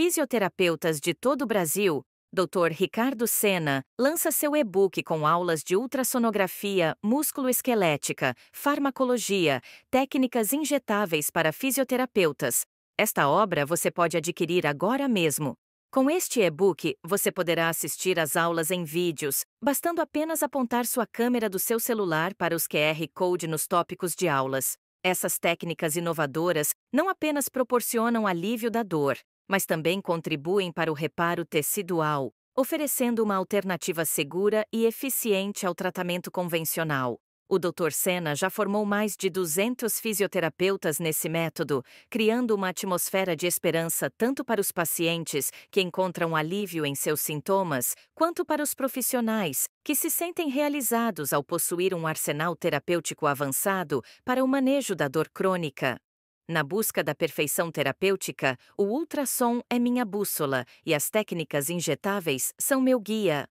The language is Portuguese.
fisioterapeutas de todo o Brasil, Dr. Ricardo Sena lança seu e-book com aulas de ultrassonografia esquelética, farmacologia, técnicas injetáveis para fisioterapeutas. Esta obra você pode adquirir agora mesmo. Com este e-book, você poderá assistir às aulas em vídeos, bastando apenas apontar sua câmera do seu celular para os QR Code nos tópicos de aulas. Essas técnicas inovadoras não apenas proporcionam alívio da dor, mas também contribuem para o reparo tecidual, oferecendo uma alternativa segura e eficiente ao tratamento convencional. O Dr. Senna já formou mais de 200 fisioterapeutas nesse método, criando uma atmosfera de esperança tanto para os pacientes, que encontram alívio em seus sintomas, quanto para os profissionais, que se sentem realizados ao possuir um arsenal terapêutico avançado para o manejo da dor crônica. Na busca da perfeição terapêutica, o ultrassom é minha bússola e as técnicas injetáveis são meu guia.